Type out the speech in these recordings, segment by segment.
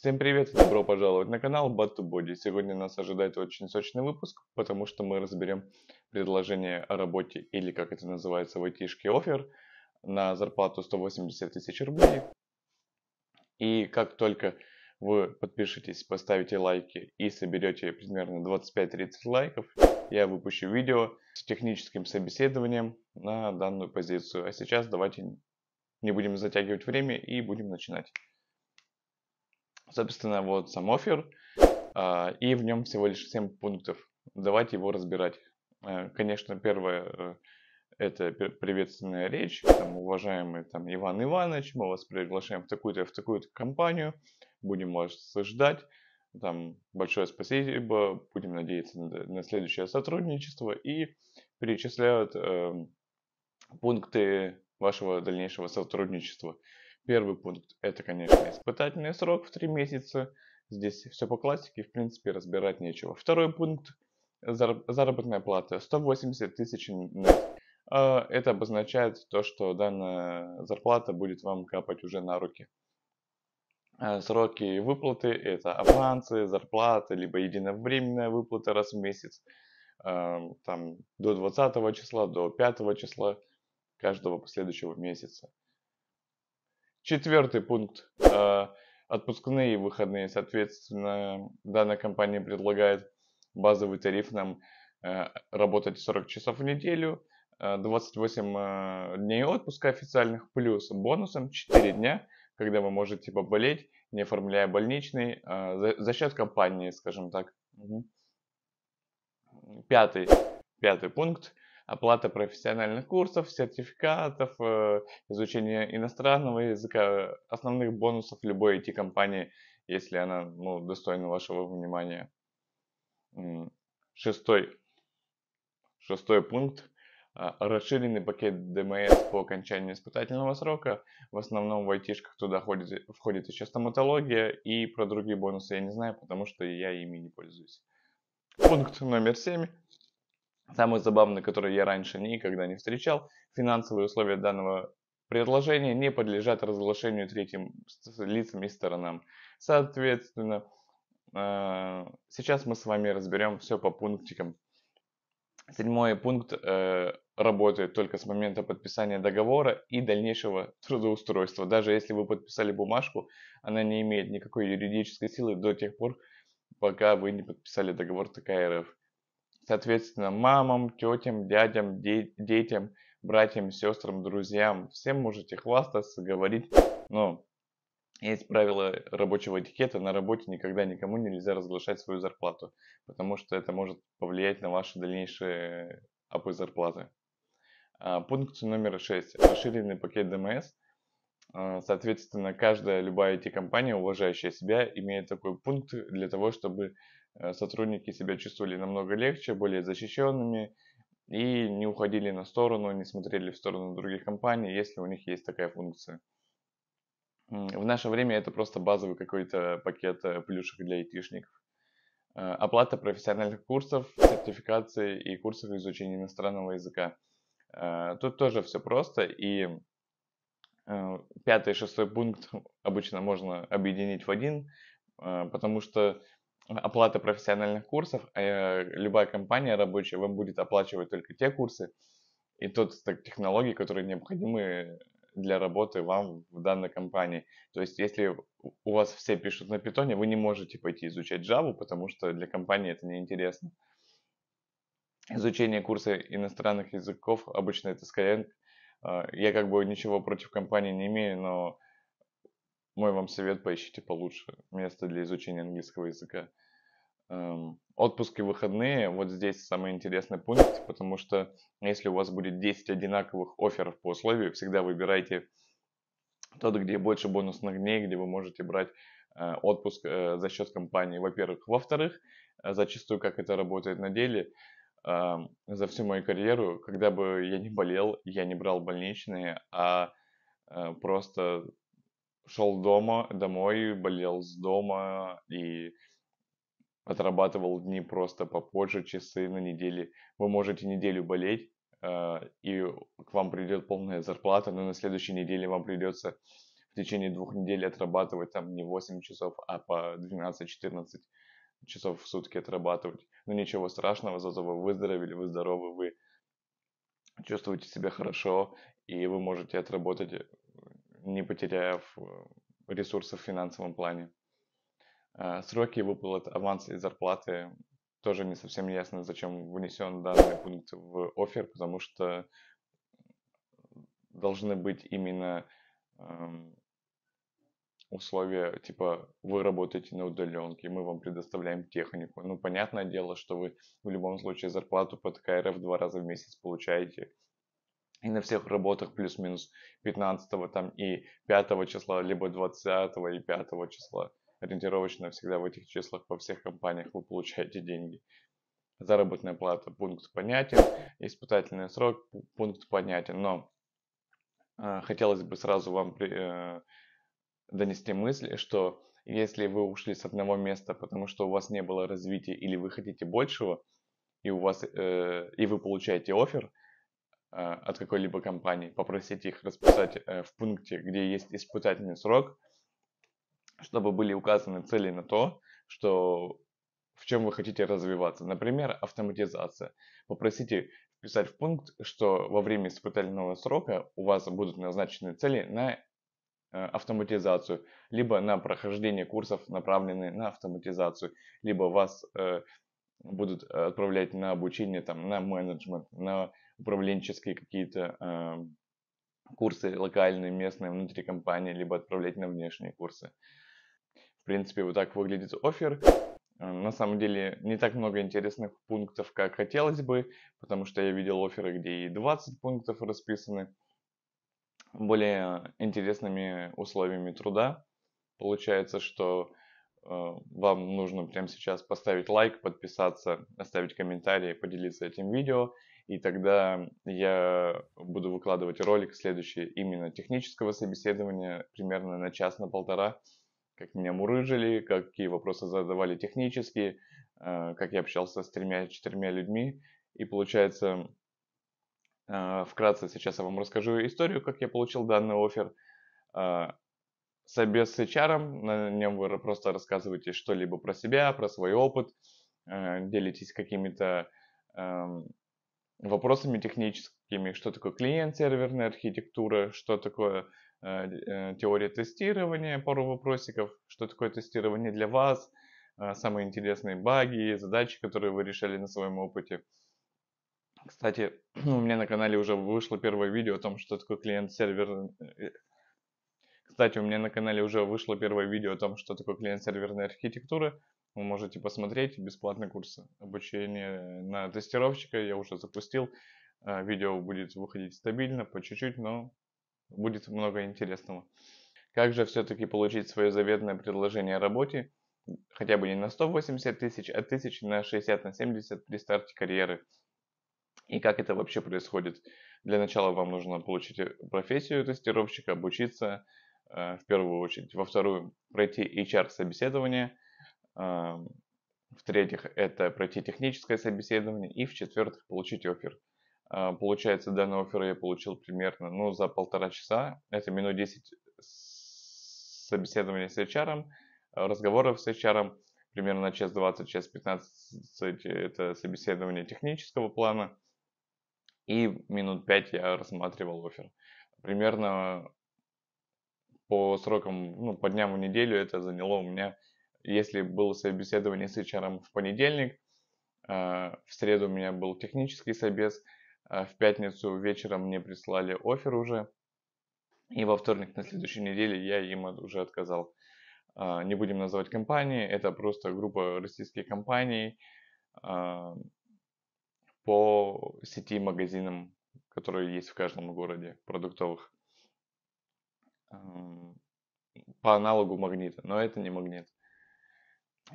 Всем привет и добро пожаловать на канал Bad to Body. Сегодня нас ожидает очень сочный выпуск, потому что мы разберем предложение о работе или как это называется в айтишке офер на зарплату 180 тысяч рублей. И как только вы подпишитесь, поставите лайки и соберете примерно 25-30 лайков, я выпущу видео с техническим собеседованием на данную позицию. А сейчас давайте не будем затягивать время и будем начинать. Собственно, вот сам офер, а, и в нем всего лишь 7 пунктов. Давайте его разбирать. Э, конечно, первое э, – это приветственная речь. Там, уважаемый там, Иван Иванович, мы вас приглашаем в такую-то в такую то компанию, будем вас ждать. Там, большое спасибо, будем надеяться на, на следующее сотрудничество. И перечисляют э, пункты вашего дальнейшего сотрудничества. Первый пункт – это, конечно, испытательный срок в 3 месяца. Здесь все по классике, в принципе, разбирать нечего. Второй пункт – заработная плата – 180 тысяч нет. А, это обозначает то, что данная зарплата будет вам капать уже на руки. А, сроки выплаты – это авансы, зарплаты, либо единовременная выплата раз в месяц, а, там, до 20 числа, до 5 числа каждого последующего месяца. Четвертый пункт. Э, отпускные выходные. Соответственно, данная компания предлагает базовый тариф нам э, работать 40 часов в неделю, 28 э, дней отпуска официальных, плюс бонусом 4 дня, когда вы можете поболеть, не оформляя больничный, за, счет компании, скажем так. Пятый, пятый пункт оплата профессиональных курсов, сертификатов, э, изучение иностранного языка, основных бонусов любой IT-компании, если она ну, достойна вашего внимания. Шестой, шестой пункт. А, расширенный пакет ДМС по окончании испытательного срока. В основном в айтишках туда входит, входит еще стоматология и про другие бонусы я не знаю, потому что я ими не пользуюсь. Пункт номер семь самый забавный, который я раньше никогда не встречал, финансовые условия данного предложения не подлежат разглашению третьим лицам и сторонам. Соответственно, э, сейчас мы с вами разберем все по пунктикам. Седьмой пункт э, работает только с момента подписания договора и дальнейшего трудоустройства. Даже если вы подписали бумажку, она не имеет никакой юридической силы до тех пор, пока вы не подписали договор ТКРФ. Соответственно, мамам, тетям, дядям, де- детям, братьям, сестрам, друзьям. Всем можете хвастаться, говорить, но есть правило рабочего этикета. На работе никогда никому нельзя разглашать свою зарплату, потому что это может повлиять на ваши дальнейшие апы зарплаты. А, пункт номер 6. Расширенный пакет ДМС. А, соответственно, каждая любая IT-компания, уважающая себя, имеет такой пункт для того, чтобы Э, сотрудники себя чувствовали намного легче, более защищенными и не уходили на сторону, не смотрели в сторону других компаний, если у них есть такая функция. В наше время это просто базовый какой-то пакет э, плюшек для айтишников. Э, оплата профессиональных курсов, сертификации и курсов изучения иностранного языка. Тут тоже все просто, и пятый и шестой пункт обычно можно объединить в один, потому что оплата профессиональных курсов. А, э, любая компания рабочая вам будет оплачивать только те курсы и тот так, технологии, которые необходимы для работы вам в данной компании. То есть, если у вас все пишут на питоне, вы не можете пойти изучать Java, потому что для компании это неинтересно. Изучение курса иностранных языков обычно это Skyeng. Э, я как бы ничего против компании не имею, но мой вам совет, поищите получше место для изучения английского языка. Эм, и выходные, вот здесь самый интересный пункт, потому что если у вас будет 10 одинаковых офферов по условию, всегда выбирайте тот, где больше бонусных дней, где вы можете брать э, отпуск э, за счет компании, во-первых. Во-вторых, э, зачастую, как это работает на деле, эм, за всю мою карьеру, когда бы я не болел, я не брал больничные, а э, просто шел дома, домой, болел с дома и отрабатывал дни просто попозже, часы на неделе. Вы можете неделю болеть, э, и к вам придет полная зарплата, но на следующей неделе вам придется в течение двух недель отрабатывать там не 8 часов, а по 12-14 часов в сутки отрабатывать. Но ну, ничего страшного, зато вы выздоровели, вы здоровы, вы чувствуете себя хорошо, и вы можете отработать не потеряв э, ресурсов в финансовом плане. А, Сроки выплат аванса и зарплаты тоже не совсем ясно, зачем внесен данный пункт в офер, потому что должны быть именно эм, условия типа вы работаете на удаленке, мы вам предоставляем технику. Ну, понятное дело, что вы в любом случае зарплату под КРФ два раза в месяц получаете, и на всех работах плюс-минус 15 там и 5 числа, либо 20 и 5 числа. Ориентировочно всегда в этих числах во всех компаниях вы получаете деньги. Заработная плата, пункт понятен, испытательный срок, пункт понятен, но э, хотелось бы сразу вам при, э, донести мысль, что если вы ушли с одного места, потому что у вас не было развития или вы хотите большего, и у вас э, и вы получаете офер, а, от какой-либо компании, попросить их расписать э, в пункте, где есть испытательный срок, чтобы были указаны цели на то, что в чем вы хотите развиваться. Например, автоматизация. Попросите вписать в пункт, что во время испытательного срока у вас будут назначены цели на э, автоматизацию, либо на прохождение курсов, направленные на автоматизацию, либо вас э, будут э, отправлять на обучение там, на менеджмент, на управленческие какие-то э, курсы локальные, местные, внутри компании, либо отправлять на внешние курсы. В принципе, вот так выглядит офер. Э, на самом деле не так много интересных пунктов, как хотелось бы, потому что я видел оферы, где и 20 пунктов расписаны. Более интересными условиями труда. Получается, что э, вам нужно прямо сейчас поставить лайк, подписаться, оставить комментарий, поделиться этим видео – и тогда я буду выкладывать ролик следующий именно технического собеседования, примерно на час, на полтора, как меня мурыжили, какие вопросы задавали технические, э, как я общался с тремя-четырьмя людьми. И получается, э, вкратце сейчас я вам расскажу историю, как я получил данный офер. Собес э, с HR, а на нем вы просто рассказываете что-либо про себя, про свой опыт, делитесь какими-то эм, вопросами техническими, что такое клиент-серверная архитектура, что такое э, э, теория тестирования, пару вопросиков, что такое тестирование для вас, э, самые интересные баги, задачи, которые вы решали на своем опыте. Кстати, у меня на канале уже вышло первое видео о том, что такое клиент-сервер... Кстати, у меня на канале уже вышло первое видео о том, что такое клиент-серверная архитектура вы можете посмотреть бесплатный курс обучения на тестировщика. Я уже запустил. Э, видео будет выходить стабильно, по чуть-чуть, но будет много интересного. Как же все-таки получить свое заветное предложение о работе? Хотя бы не на 180 тысяч, а тысяч на 60, на 70 при старте карьеры. И как это вообще происходит? Для начала вам нужно получить э, профессию тестировщика, обучиться э, в первую очередь. Во вторую, пройти HR-собеседование – в-третьих, это пройти техническое собеседование. И в-четвертых, получить офер. А, получается, данный офер я получил примерно ну, за полтора часа. Это минут 10 собеседования с HR, разговоров с HR, примерно на час 20, час 15 это собеседование технического плана. И минут 5 я рассматривал офер. Примерно по срокам, ну, по дням в неделю это заняло у меня если было собеседование с HR в понедельник, а, в среду у меня был технический собес, а в пятницу вечером мне прислали офер уже, и во вторник на следующей неделе я им уже отказал. А, не будем называть компании, это просто группа российских компаний по сети магазинам, которые есть в каждом городе, продуктовых. По аналогу магнита, но это не магнит.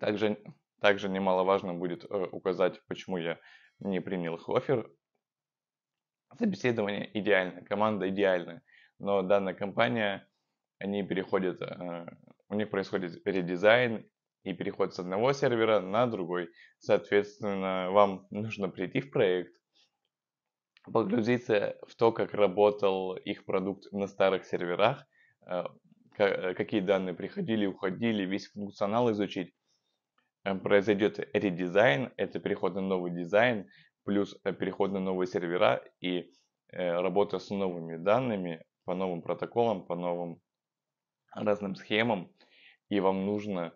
Также, также немаловажно будет э, указать, почему я не принял их офер. Собеседование идеально, команда идеальна, но данная компания, они переходят, э, у них происходит редизайн и переход с одного сервера на другой. Соответственно, вам нужно прийти в проект, погрузиться в то, как работал их продукт на старых серверах, э, какие данные приходили, уходили, весь функционал изучить. Э, произойдет редизайн, это переход на новый дизайн, плюс э, переход на новые сервера и э, работа с новыми данными, по новым протоколам, по новым разным схемам, и вам нужно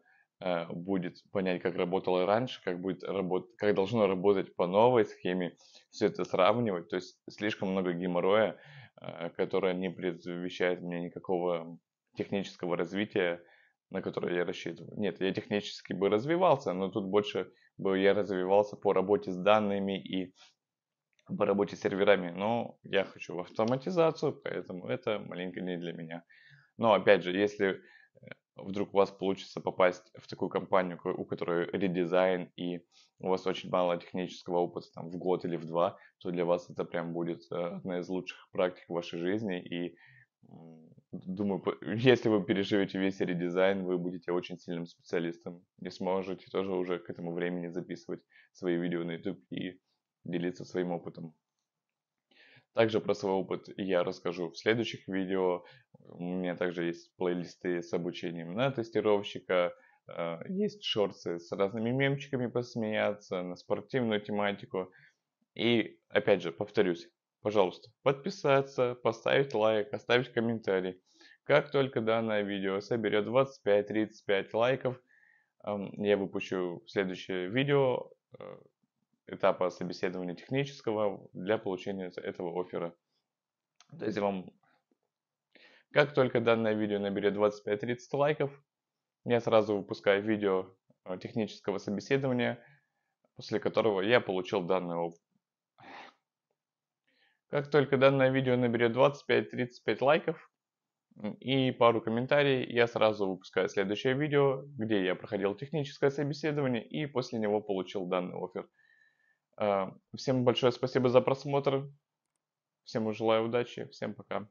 будет понять, как работало раньше, как, будет работ... как должно работать по новой схеме, все это сравнивать. То есть слишком много геморроя, которое не предвещает мне никакого технического развития на которые я рассчитываю. Нет, я технически бы развивался, но тут больше бы я развивался по работе с данными и по работе с серверами. Но я хочу в автоматизацию, поэтому это маленько не для меня. Но опять же, если э, вдруг у вас получится попасть в такую компанию, у которой редизайн, и у вас очень мало технического опыта там, в год или в два, то для вас это прям будет э, одна из лучших практик в вашей жизни, и Думаю, если вы переживете весь редизайн, вы будете очень сильным специалистом и сможете тоже уже к этому времени записывать свои видео на YouTube и делиться своим опытом. Также про свой опыт я расскажу в следующих видео. У меня также есть плейлисты с обучением на тестировщика, э, есть шорты с разными мемчиками посмеяться, на спортивную тематику. И опять же, повторюсь, пожалуйста, подписаться, поставить лайк, оставить комментарий. Как только данное видео соберет 25-35 лайков, я выпущу следующее видео э, этапа собеседования технического для получения этого оффера. То есть вам... Как только данное видео наберет 25-30 лайков, я сразу выпускаю видео э, технического собеседования, после которого я получил данный опыт. Как только данное видео наберет 25-35 лайков и пару комментариев, я сразу выпускаю следующее видео, где я проходил техническое собеседование и после него получил данный офер. Э, всем большое спасибо за просмотр. Всем желаю удачи. Всем пока.